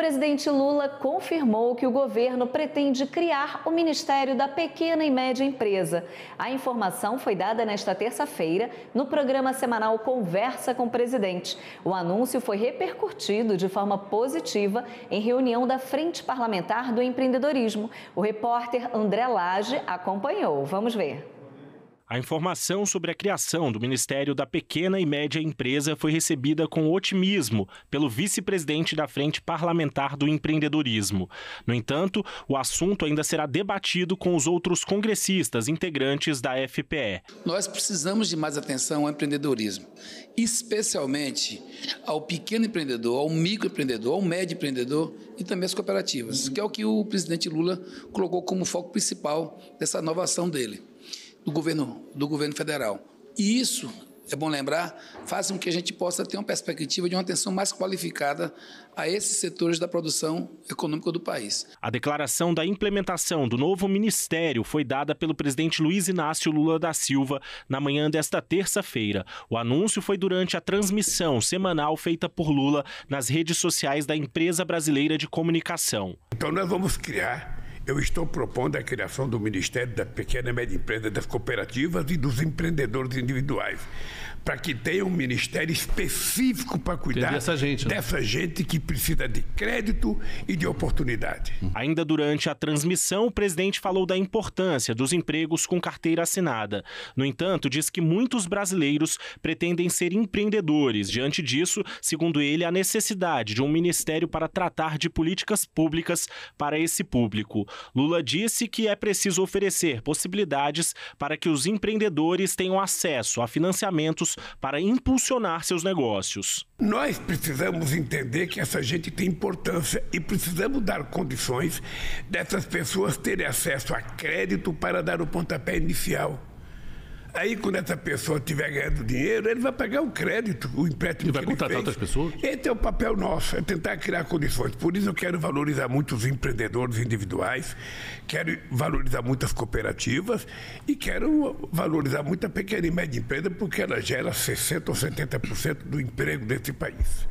presidente Lula confirmou que o governo pretende criar o Ministério da Pequena e Média Empresa. A informação foi dada nesta terça-feira no programa semanal Conversa com o Presidente. O anúncio foi repercutido de forma positiva em reunião da Frente Parlamentar do Empreendedorismo. O repórter André Lage acompanhou. Vamos ver. A informação sobre a criação do Ministério da Pequena e Média Empresa foi recebida com otimismo pelo vice-presidente da Frente Parlamentar do Empreendedorismo. No entanto, o assunto ainda será debatido com os outros congressistas integrantes da FPE. Nós precisamos de mais atenção ao empreendedorismo, especialmente ao pequeno empreendedor, ao microempreendedor, ao médio empreendedor e também às cooperativas, que é o que o presidente Lula colocou como foco principal dessa nova ação dele do governo, do governo federal. E isso, é bom lembrar, faz com que a gente possa ter uma perspectiva de uma atenção mais qualificada a esses setores da produção econômica do país. A declaração da implementação do novo ministério foi dada pelo presidente Luiz Inácio Lula da Silva na manhã desta terça-feira. O anúncio foi durante a transmissão semanal feita por Lula nas redes sociais da empresa brasileira de comunicação. Então, nós vamos criar eu estou propondo a criação do Ministério da Pequena e Média Empresa, das Cooperativas e dos Empreendedores Individuais, para que tenha um ministério específico para cuidar dessa gente, né? gente que precisa de crédito e de oportunidade. Uhum. Ainda durante a transmissão, o presidente falou da importância dos empregos com carteira assinada. No entanto, diz que muitos brasileiros pretendem ser empreendedores. Diante disso, segundo ele, há necessidade de um ministério para tratar de políticas públicas para esse público. Lula disse que é preciso oferecer possibilidades para que os empreendedores tenham acesso a financiamentos para impulsionar seus negócios. Nós precisamos entender que essa gente tem importância e precisamos dar condições dessas pessoas terem acesso a crédito para dar o pontapé inicial. Aí, quando essa pessoa estiver ganhando dinheiro, ele vai pegar o crédito, o empréstimo. E vai contratar outras pessoas? Esse é o papel nosso, é tentar criar condições. Por isso, eu quero valorizar muito os empreendedores individuais, quero valorizar muito as cooperativas e quero valorizar muito a pequena e média empresa, porque ela gera 60% ou 70% do emprego desse país.